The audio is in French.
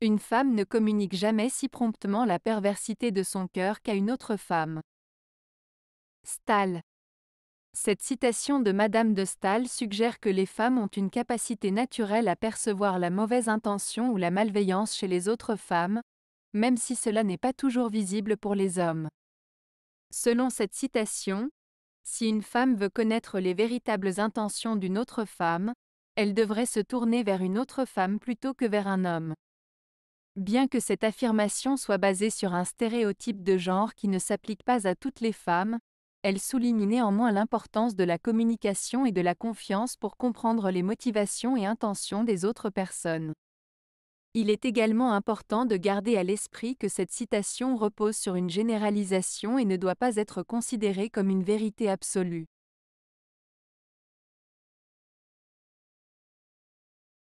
Une femme ne communique jamais si promptement la perversité de son cœur qu'à une autre femme. Stahl. Cette citation de Madame de Stahl suggère que les femmes ont une capacité naturelle à percevoir la mauvaise intention ou la malveillance chez les autres femmes, même si cela n'est pas toujours visible pour les hommes. Selon cette citation, si une femme veut connaître les véritables intentions d'une autre femme, elle devrait se tourner vers une autre femme plutôt que vers un homme. Bien que cette affirmation soit basée sur un stéréotype de genre qui ne s'applique pas à toutes les femmes, elle souligne néanmoins l'importance de la communication et de la confiance pour comprendre les motivations et intentions des autres personnes. Il est également important de garder à l'esprit que cette citation repose sur une généralisation et ne doit pas être considérée comme une vérité absolue.